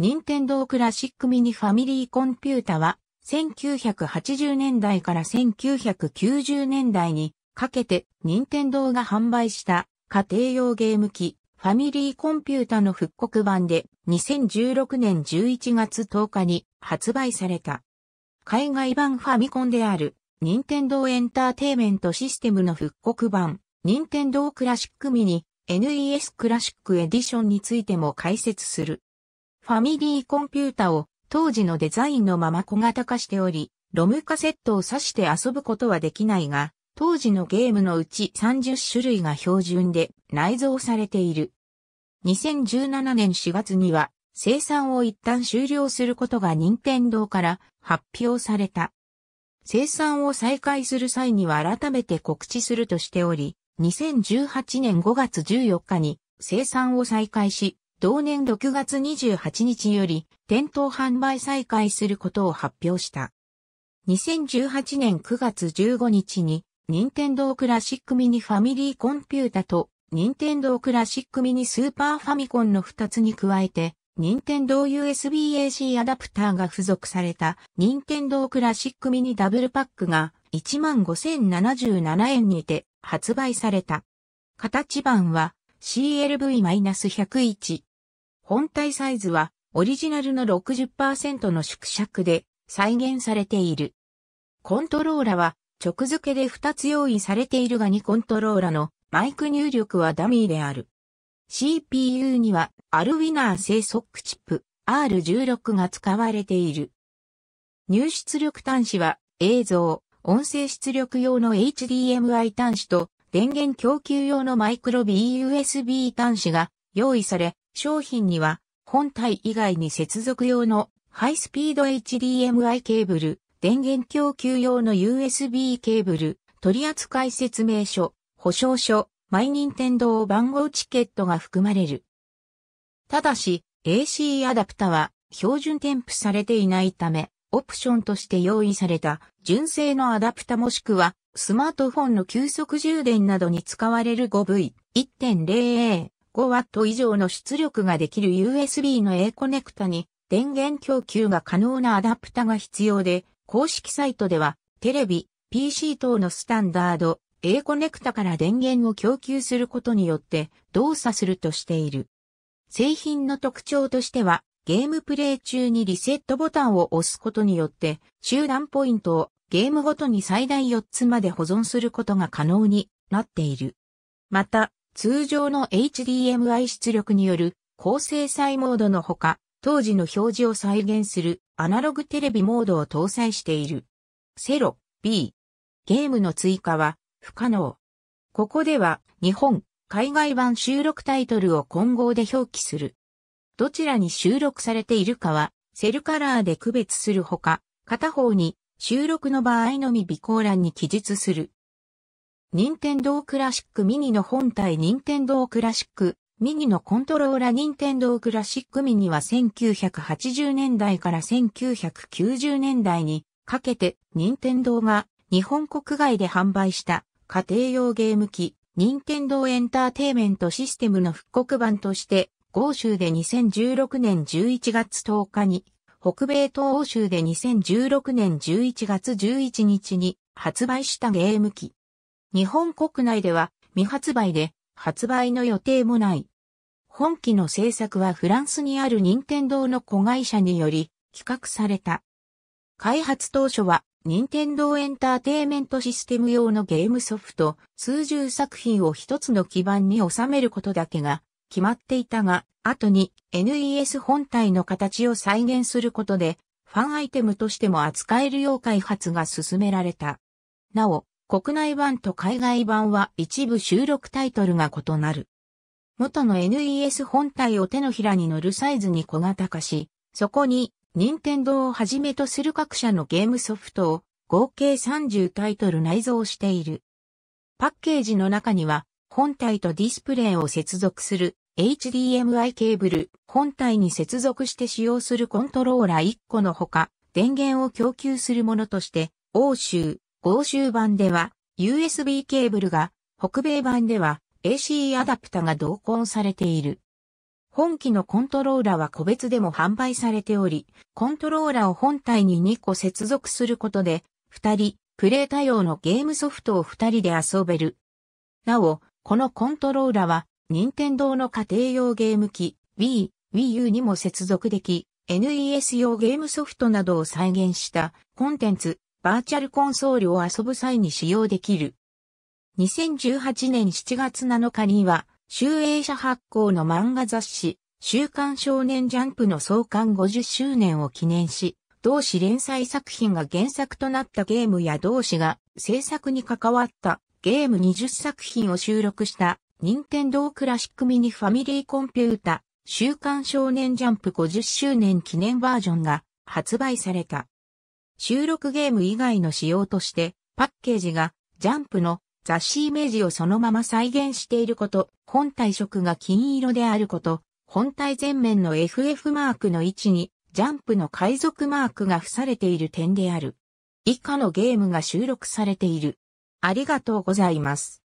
任天堂クラシックミニファミリーコンピュータは、1980年代から1990年代にかけて任天堂が販売した家庭用ゲーム機ファミリーコンピュータの復刻版で2016年11月10日に発売された。海外版ファミコンである任天堂エンターテイメントシステムの復刻版任天堂クラシックミニ NES クラシックエディションについても解説する。ファミリーコンピュータを当時のデザインのまま小型化しており、ロムカセットを挿して遊ぶことはできないが、当時のゲームのうち30種類が標準で内蔵されている。2017年4月には生産を一旦終了することが任天堂から発表された。生産を再開する際には改めて告知するとしており、2018年5月14日に生産を再開し、同年6月28日より店頭販売再開することを発表した。2018年9月15日に、任天堂クラシックミニファミリーコンピュータと、任天堂クラシックミニスーパーファミコンの2つに加えて、任天堂 USB-AC アダプターが付属された、任天堂クラシックミニダブルパックが、15,077円にて発売された。形版は CLV-101 本体サイズはオリジナルの60%の縮尺で再現されている。コントローラは直付けで2つ用意されているが2コントローラのマイク入力はダミーである。CPU にはアルウィナー製ソックチップ R16 が使われている。入出力端子は映像、音声出力用の HDMI 端子と電源供給用のマイクロ BUSB 端子が用意され、商品には本体以外に接続用のハイスピード HDMI ケーブル、電源供給用の USB ケーブル、取扱説明書、保証書、マイニンテンドー番号チケットが含まれる。ただし、AC アダプタは標準添付されていないため、オプションとして用意された純正のアダプタもしくはスマートフォンの急速充電などに使われる 5V1.0A 5W 以上の出力ができる USB の A コネクタに電源供給が可能なアダプタが必要で、公式サイトでは、テレビ、PC 等のスタンダード、A コネクタから電源を供給することによって動作するとしている。製品の特徴としては、ゲームプレイ中にリセットボタンを押すことによって、集団ポイントをゲームごとに最大4つまで保存することが可能になっている。また、通常の HDMI 出力による高精細モードのほか、当時の表示を再現するアナログテレビモードを搭載している。セロ、B。ゲームの追加は不可能。ここでは日本、海外版収録タイトルを混合で表記する。どちらに収録されているかはセルカラーで区別するほか、片方に収録の場合のみ備考欄に記述する。任天堂クラシックミニの本体任天堂クラシックミニのコントローラ任天堂クラシックミニは1980年代から1990年代にかけて任天堂が日本国外で販売した家庭用ゲーム機任天堂エンターテイメントシステムの復刻版として豪州で2016年11月10日に北米東欧州で2016年11月11日に発売したゲーム機日本国内では未発売で発売の予定もない。本機の制作はフランスにある任天堂の子会社により企画された。開発当初は任天堂エンターテイメントシステム用のゲームソフト数十作品を一つの基盤に収めることだけが決まっていたが、後に NES 本体の形を再現することでファンアイテムとしても扱えるよう開発が進められた。なお、国内版と海外版は一部収録タイトルが異なる。元の NES 本体を手のひらに乗るサイズに小型化し、そこに、任天堂をはじめとする各社のゲームソフトを合計30タイトル内蔵している。パッケージの中には、本体とディスプレイを接続する HDMI ケーブル、本体に接続して使用するコントローラー1個のほか、電源を供給するものとして、欧州、豪州版では USB ケーブルが、北米版では AC アダプタが同梱されている。本機のコントローラは個別でも販売されており、コントローラを本体に2個接続することで、2人、プレイ対応のゲームソフトを2人で遊べる。なお、このコントローラは、任天堂の家庭用ゲーム機、Wii、Wii U にも接続でき、NES 用ゲームソフトなどを再現したコンテンツ、バーチャルコンソールを遊ぶ際に使用できる。2018年7月7日には、集英社発行の漫画雑誌、週刊少年ジャンプの創刊50周年を記念し、同誌連載作品が原作となったゲームや同誌が制作に関わったゲーム20作品を収録した任天堂クラシックミニファミリーコンピュータ週刊少年ジャンプ50周年記念バージョンが発売された。収録ゲーム以外の仕様として、パッケージがジャンプの雑誌イメージをそのまま再現していること、本体色が金色であること、本体前面の FF マークの位置にジャンプの海賊マークが付されている点である。以下のゲームが収録されている。ありがとうございます。